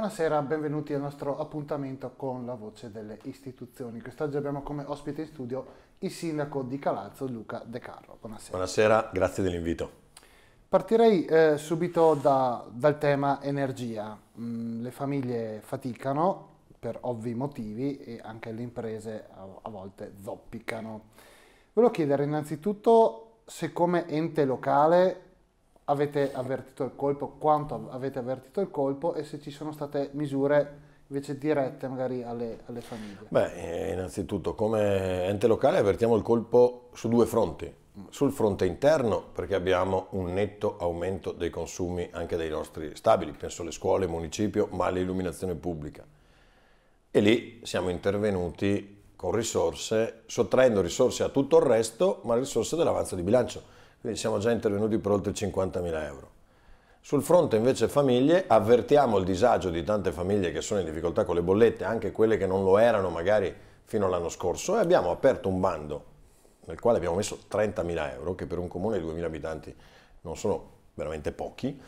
Buonasera, benvenuti al nostro appuntamento con la voce delle istituzioni. Quest'oggi abbiamo come ospite in studio il sindaco di Calazzo, Luca De Carlo. Buonasera. Buonasera, grazie dell'invito. Partirei eh, subito da, dal tema energia. Mm, le famiglie faticano per ovvi motivi e anche le imprese a, a volte zoppicano. Volevo chiedere innanzitutto se come ente locale avete avvertito il colpo, quanto avete avvertito il colpo e se ci sono state misure invece dirette magari alle, alle famiglie. Beh, eh, innanzitutto come ente locale avvertiamo il colpo su due fronti. Sul fronte interno perché abbiamo un netto aumento dei consumi anche dei nostri stabili, penso alle scuole, al municipio, ma all'illuminazione pubblica. E lì siamo intervenuti con risorse, sottraendo risorse a tutto il resto, ma risorse dell'avanzo di bilancio quindi siamo già intervenuti per oltre 50.000 euro. Sul fronte invece famiglie avvertiamo il disagio di tante famiglie che sono in difficoltà con le bollette, anche quelle che non lo erano magari fino all'anno scorso e abbiamo aperto un bando nel quale abbiamo messo 30.000 euro, che per un comune di 2.000 abitanti non sono veramente pochi,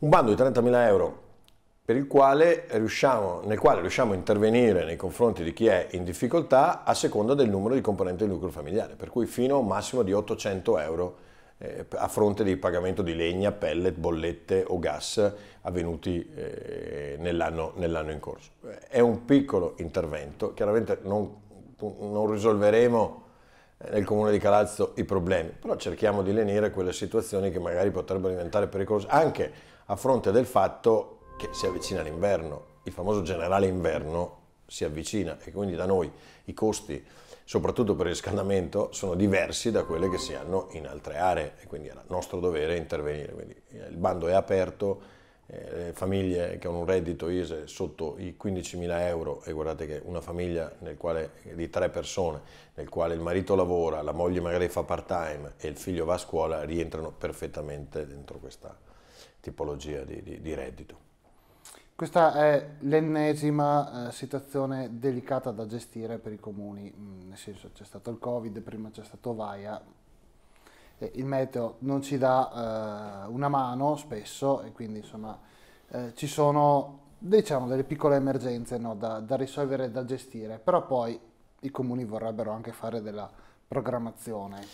un bando di 30.000 euro quale riusciamo, nel quale riusciamo a intervenire nei confronti di chi è in difficoltà a seconda del numero di componenti del nucleo familiare, per cui fino a un massimo di 800 euro eh, a fronte di pagamento di legna, pellet, bollette o gas avvenuti eh, nell'anno, in corso. Eh, è un piccolo intervento, chiaramente non, non risolveremo eh, nel comune di Calazzo i problemi, però cerchiamo di lenire quelle situazioni che magari potrebbero diventare pericolose, anche a fronte del fatto che si avvicina l'inverno, il famoso generale inverno si avvicina e quindi da noi i costi soprattutto per il riscaldamento, sono diversi da quelle che si hanno in altre aree e quindi era nostro dovere intervenire. Quindi eh, il bando è aperto, eh, le famiglie che hanno un reddito ISE sotto i 15.000 euro e guardate che una famiglia quale, di tre persone nel quale il marito lavora, la moglie magari fa part time e il figlio va a scuola rientrano perfettamente dentro questa tipologia di, di, di reddito. Questa è l'ennesima eh, situazione delicata da gestire per i comuni, mm, nel senso c'è stato il Covid, prima c'è stato Vaia, eh, il meteo non ci dà eh, una mano spesso e quindi insomma eh, ci sono diciamo delle piccole emergenze no, da, da risolvere e da gestire, però poi i comuni vorrebbero anche fare della programmazione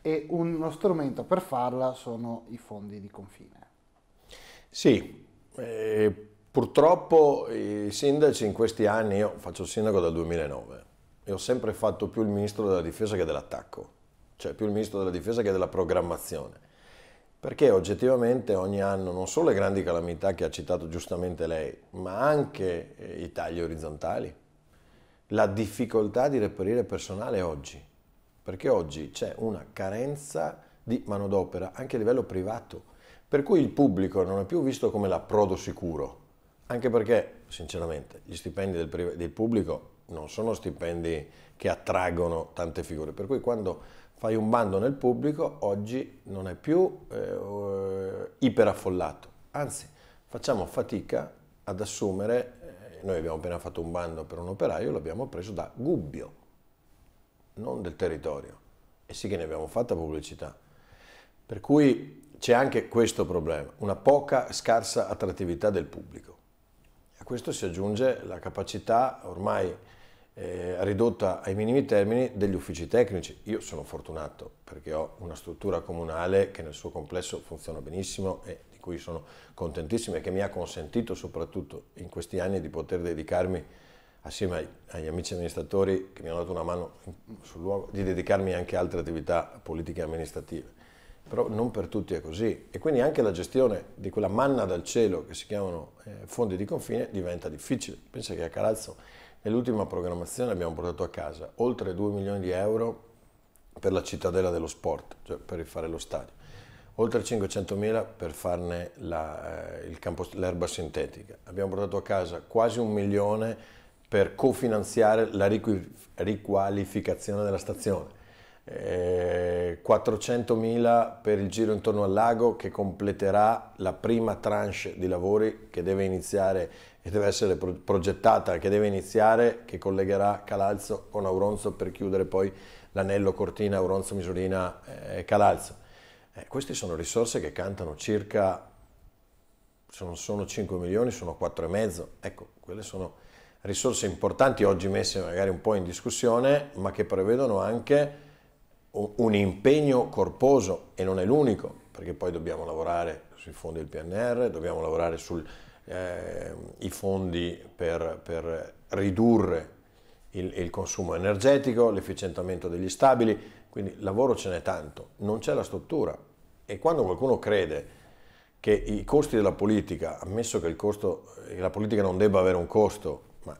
e uno strumento per farla sono i fondi di confine. Sì, eh, Purtroppo i sindaci in questi anni, io faccio il sindaco dal 2009, e ho sempre fatto più il ministro della difesa che dell'attacco, cioè più il ministro della difesa che della programmazione, perché oggettivamente ogni anno non solo le grandi calamità che ha citato giustamente lei, ma anche eh, i tagli orizzontali, la difficoltà di reperire personale oggi, perché oggi c'è una carenza di manodopera anche a livello privato, per cui il pubblico non è più visto come l'approdo sicuro, anche perché sinceramente gli stipendi del, del pubblico non sono stipendi che attraggono tante figure, per cui quando fai un bando nel pubblico oggi non è più eh, iperaffollato, anzi facciamo fatica ad assumere, eh, noi abbiamo appena fatto un bando per un operaio, l'abbiamo preso da Gubbio, non del territorio, e sì che ne abbiamo fatta pubblicità. Per cui c'è anche questo problema, una poca, scarsa attrattività del pubblico. A questo si aggiunge la capacità ormai eh, ridotta ai minimi termini degli uffici tecnici. Io sono fortunato perché ho una struttura comunale che nel suo complesso funziona benissimo e di cui sono contentissimo e che mi ha consentito soprattutto in questi anni di poter dedicarmi assieme ai, agli amici amministratori che mi hanno dato una mano sul luogo, di dedicarmi anche a altre attività politiche e amministrative però non per tutti è così e quindi anche la gestione di quella manna dal cielo che si chiamano eh, fondi di confine diventa difficile. Pensa che a Carazzo nell'ultima programmazione abbiamo portato a casa oltre 2 milioni di euro per la cittadella dello sport, cioè per rifare lo stadio, oltre 500 mila per farne la, eh, campo, l'erba sintetica. Abbiamo portato a casa quasi un milione per cofinanziare la riqualificazione della stazione eh, 400.000 per il giro intorno al lago che completerà la prima tranche di lavori che deve iniziare e deve essere pro progettata, che deve iniziare, che collegherà Calalzo con Auronzo per chiudere poi l'anello Cortina, Auronzo, Misurina e eh, Calalzo. Eh, queste sono risorse che cantano circa, se non sono 5 milioni, sono 4,5. Ecco, quelle sono risorse importanti oggi messe magari un po' in discussione, ma che prevedono anche un impegno corposo e non è l'unico, perché poi dobbiamo lavorare sui fondi del PNR, dobbiamo lavorare sui eh, fondi per, per ridurre il, il, consumo energetico, l'efficientamento degli stabili, quindi lavoro ce n'è tanto, non c'è la struttura e quando qualcuno crede che i costi della politica, ammesso che, costo, eh, la politica non debba avere un costo, ma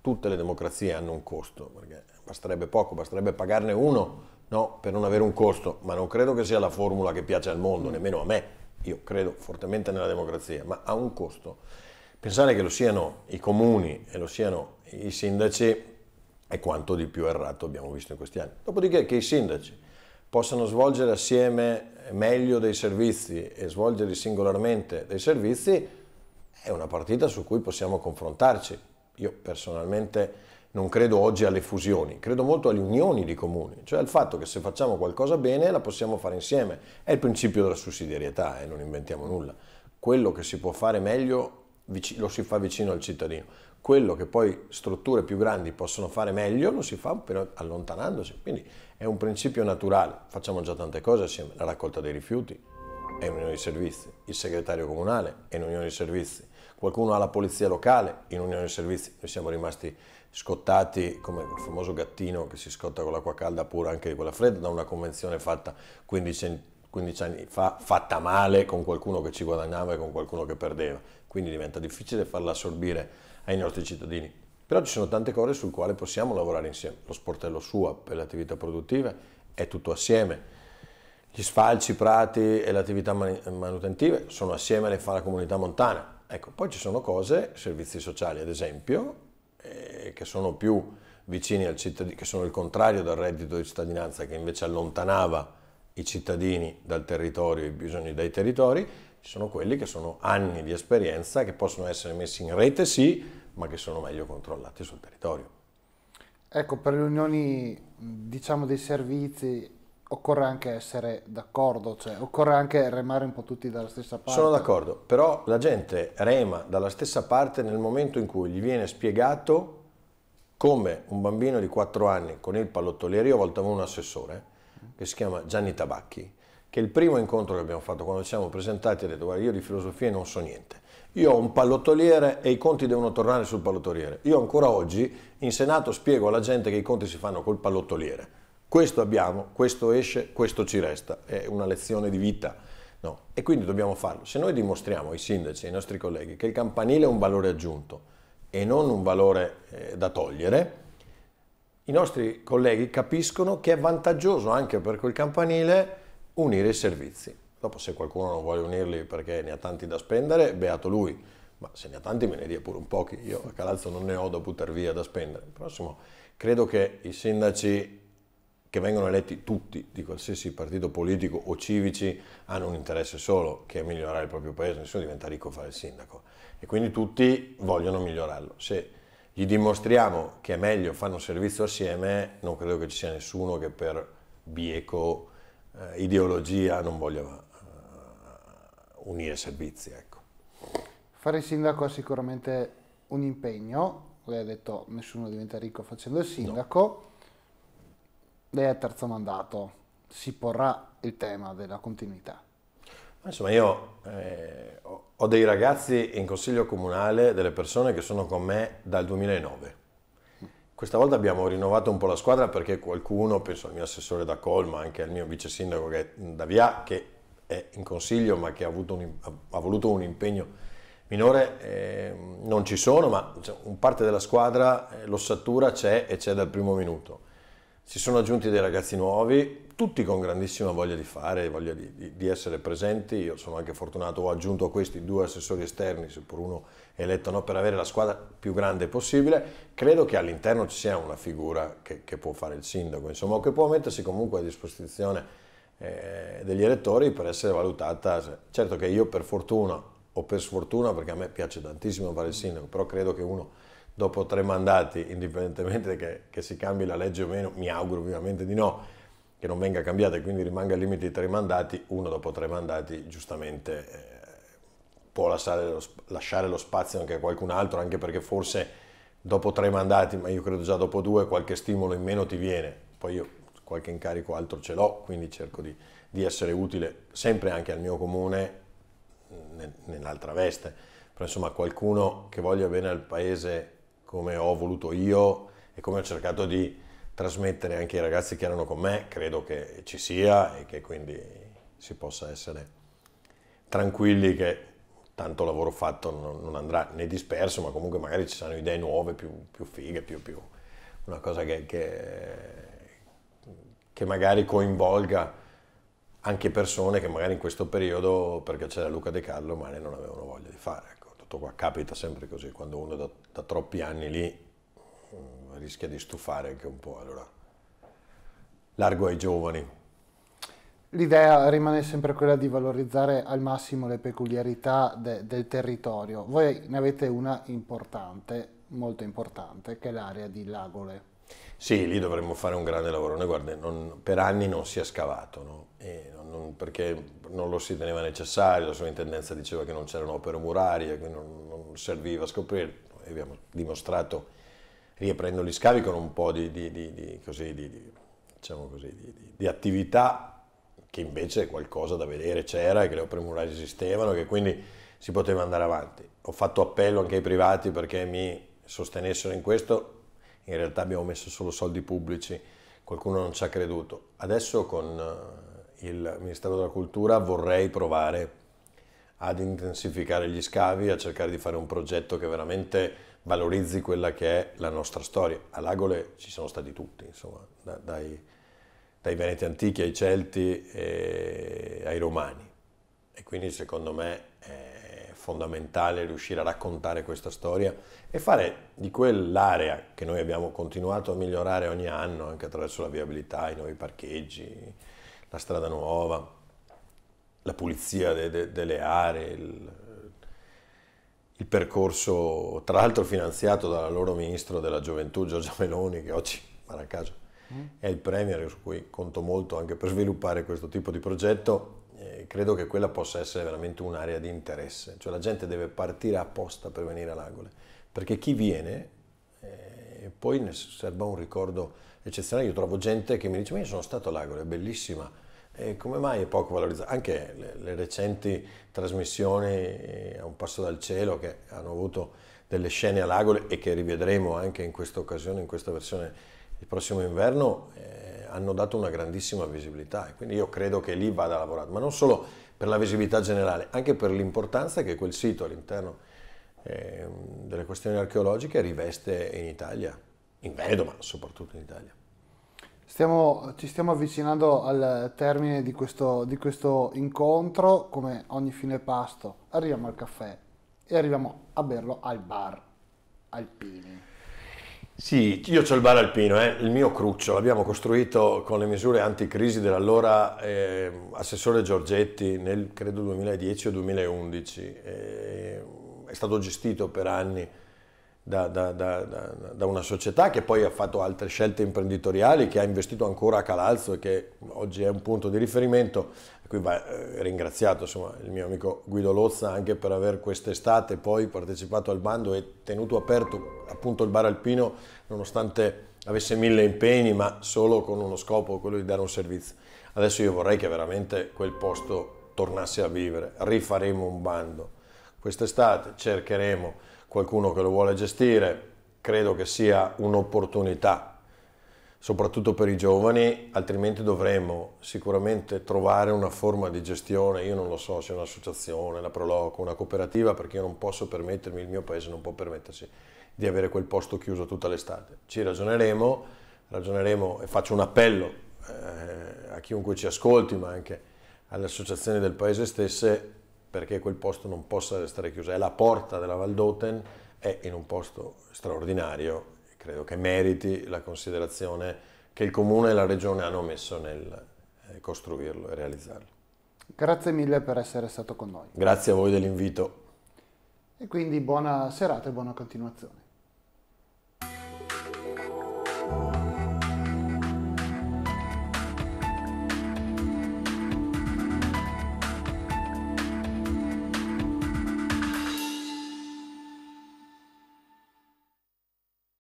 tutte le democrazie hanno un costo, perché basterebbe poco, basterebbe pagarne uno no, per non avere un costo, ma non credo che sia la formula che piace al mondo, mm. nemmeno a me, io credo fortemente nella democrazia, ma ha un costo. Pensare che lo siano i comuni e lo siano i sindaci è quanto di più errato abbiamo visto in questi anni. Dopodiché che i sindaci possano svolgere assieme meglio dei servizi e svolgerli singolarmente dei servizi è una partita su cui possiamo confrontarci. Io personalmente non credo oggi alle fusioni, credo molto alle unioni di comuni, cioè al fatto che se facciamo qualcosa bene la possiamo fare insieme. È il principio della sussidiarietà e eh, non inventiamo nulla. Quello che si può fare meglio lo si fa vicino al cittadino. Quello che poi strutture più grandi possono fare meglio lo si fa allontanandosi. Quindi è un principio naturale. Facciamo già tante cose assieme, la raccolta dei rifiuti, è in unione di servizi, il segretario comunale è in unione di servizi, qualcuno ha la polizia locale in unione di servizi, noi siamo rimasti scottati come il famoso gattino che si scotta con l'acqua calda pure anche con quella fredda da una convenzione fatta 15, 15 anni fa, fatta male con qualcuno che ci guadagnava e con qualcuno che perdeva, quindi diventa difficile farla assorbire ai nostri cittadini. Però ci sono tante cose sul quale possiamo lavorare insieme, lo sportello suo per le attività produttive è tutto assieme gli sfalci, i prati e le attività manutentive sono assieme le fa la comunità montana. Ecco, poi ci sono cose, servizi sociali ad esempio, eh, che sono più vicini al cittadino, che sono il contrario del reddito di cittadinanza che invece allontanava i cittadini dal territorio, i bisogni dai territori, ci sono quelli che sono anni di esperienza che possono essere messi in rete sì, ma che sono meglio controllati sul territorio. Ecco, per le unioni diciamo dei servizi occorre anche essere d'accordo, cioè occorre anche remare un po' tutti dalla stessa parte. Sono d'accordo, però la gente rema dalla stessa parte nel momento in cui gli viene spiegato come un bambino di 4 anni con il pallottoliere, io voltavo un assessore mm. che si chiama Gianni Tabacchi, che il primo incontro che abbiamo fatto quando ci siamo presentati ha detto guarda io di filosofia non so niente, io ho un pallottoliere e i conti devono tornare sul pallottoliere, io ancora oggi in Senato spiego alla gente che i conti si fanno col pallottoliere, questo abbiamo, questo esce, questo ci resta, è una lezione di vita. No. E quindi dobbiamo farlo. Se noi dimostriamo ai sindaci, ai nostri colleghi, che il campanile è un valore aggiunto e non un valore eh, da togliere, i nostri colleghi capiscono che è vantaggioso anche per quel campanile unire i servizi. Dopo se qualcuno non vuole unirli perché ne ha tanti da spendere, beato lui, ma se ne ha tanti me ne dia pure un po', io a Calazzo non ne ho da buttare via da spendere. Prossimo, credo che i sindaci che vengono eletti tutti di qualsiasi partito politico o civici hanno un interesse solo, che è migliorare il proprio paese, nessuno diventa ricco a fare il sindaco e quindi tutti vogliono migliorarlo. Se gli dimostriamo che è meglio fare un servizio assieme, non credo che ci sia nessuno che per bieco eh, ideologia non voglia uh, unire servizi. Ecco. Fare il sindaco è sicuramente un impegno, lei ha detto nessuno diventa ricco facendo il sindaco. No lei al terzo mandato si porrà il tema della continuità? Insomma, io eh, ho dei ragazzi in consiglio comunale, delle persone che sono con me dal 2009. Questa volta abbiamo rinnovato un po' la squadra perché qualcuno, penso al mio assessore da Colma, anche al mio vice sindaco Davia, che è in consiglio ma che ha, un, ha voluto un impegno minore, eh, non ci sono, ma cioè, un parte della squadra eh, l'ossatura c'è e c'è dal primo minuto si sono aggiunti dei ragazzi nuovi, tutti con grandissima voglia di fare, voglia di, di, di essere presenti. Io sono anche fortunato, ho aggiunto a questi due assessori esterni, seppur uno eletto no, per avere la squadra più grande possibile. Credo che all'interno ci sia una figura che, che può fare il sindaco, insomma, che può mettersi comunque a disposizione eh, degli elettori per essere valutata. Certo che io per fortuna o per sfortuna, perché a me piace tantissimo fare il sindaco, però credo che uno dopo tre mandati, indipendentemente che, che, si cambi la legge o meno, mi auguro ovviamente di no, che non venga cambiata e quindi rimanga al limite di tre mandati, uno dopo tre mandati giustamente eh, può lasciare lo, lasciare lo spazio anche a qualcun altro, anche perché forse dopo tre mandati, ma io credo già dopo due, qualche stimolo in meno ti viene. Poi io qualche incarico altro ce l'ho, quindi cerco di, di essere utile sempre anche al mio comune nell'altra veste. Però insomma qualcuno che voglia bene al paese come ho voluto io e come ho cercato di trasmettere anche ai ragazzi che erano con me, credo che ci sia e che quindi si possa essere tranquilli che tanto lavoro fatto non, andrà né disperso, ma comunque magari ci saranno idee nuove, più, più fighe, più, più, una cosa che, che, che magari coinvolga anche persone che magari in questo periodo, perché c'era Luca De Carlo, ma ne non avevano voglia di fare tutto qua, capita sempre così, quando uno da, da troppi anni lì mh, mm, rischia di stufare anche un po', allora largo ai giovani. L'idea rimane sempre quella di valorizzare al massimo le peculiarità de, del territorio. Voi ne avete una importante, molto importante, che è l'area di Lagole. Sì, lì dovremmo fare un grande lavoro. Noi, guarda, non, per anni non si è scavato, no? non, perché non lo si teneva necessario, la sovrintendenza diceva che non c'erano opere murarie, che non, non serviva a scoprire. Noi abbiamo dimostrato, riaprendo gli scavi con un po' di, di, di, di così, diciamo così, attività, che invece qualcosa da vedere c'era e che le opere murarie esistevano, che quindi si poteva andare avanti. Ho fatto appello anche ai privati perché mi sostenessero in questo in realtà abbiamo messo solo soldi pubblici, qualcuno non ci ha creduto. Adesso con eh, il Ministero della Cultura vorrei provare ad intensificare gli scavi, a cercare di fare un progetto che veramente valorizzi quella che è la nostra storia. A Lagole ci sono stati tutti, insomma, dai, dai Veneti antichi ai Celti ai Romani. E quindi secondo me... Eh, fondamentale riuscire a raccontare questa storia e fare di quell'area che noi abbiamo continuato a migliorare ogni anno, anche attraverso la viabilità, i nuovi parcheggi, la strada nuova, la pulizia de, de, delle aree, il, il percorso tra l'altro finanziato dal loro ministro della gioventù Giorgia Meloni che oggi, guarda caso, mm. è il premier su cui conto molto anche per sviluppare questo tipo di progetto eh, credo che quella possa essere veramente un'area di interesse, cioè la gente deve partire apposta per venire all'Agole, perché chi viene eh, poi ne serba un ricordo eccezionale, io trovo gente che mi dice ma io sono stato all'Agole, è bellissima, e eh, come mai è poco valorizzato? Anche le, le recenti trasmissioni eh, a un passo dal cielo che hanno avuto delle scene all'Agole e che rivedremo anche in questa occasione, in questa versione il prossimo inverno, eh, hanno dato una grandissima visibilità e quindi io credo che lì vada lavorato, ma non solo per la visibilità generale, anche per l'importanza che quel sito all'interno eh, delle questioni archeologiche riveste in Italia, in Veneto, ma soprattutto in Italia. Stiamo, ci stiamo avvicinando al termine di questo, di questo incontro, come ogni fine pasto arriviamo al caffè e arriviamo a berlo al bar Alpini. Sì, io ho il bar alpino, eh, il mio cruccio, l'abbiamo costruito con le misure anticrisi dell'allora eh, assessore Giorgetti nel credo 2010 o 2011, eh, è stato gestito per anni da, da, da, da, una società che poi ha fatto altre scelte imprenditoriali, che ha investito ancora a Calalzo e che oggi è un punto di riferimento. qui va eh, ringraziato insomma, il mio amico Guido Lozza anche per aver quest'estate poi partecipato al bando e tenuto aperto appunto il bar alpino nonostante avesse mille impegni ma solo con uno scopo, quello di dare un servizio. Adesso io vorrei che veramente quel posto tornasse a vivere, rifaremo un bando. Quest'estate cercheremo qualcuno che lo vuole gestire, credo che sia un'opportunità, soprattutto per i giovani, altrimenti dovremmo sicuramente trovare una forma di gestione, io non lo so se un'associazione, una Proloco, una cooperativa, perché io non posso permettermi, il mio paese non può permettersi di avere quel posto chiuso tutta l'estate. Ci ragioneremo, ragioneremo e faccio un appello eh, a chiunque ci ascolti, ma anche alle associazioni del paese stesse, perché quel posto non possa restare chiuso. È la porta della Valdoten, è in un posto straordinario, credo che meriti la considerazione che il comune e la regione hanno messo nel eh, costruirlo e realizzarlo. Grazie mille per essere stato con noi. Grazie a voi dell'invito. E quindi buona serata e buona continuazione.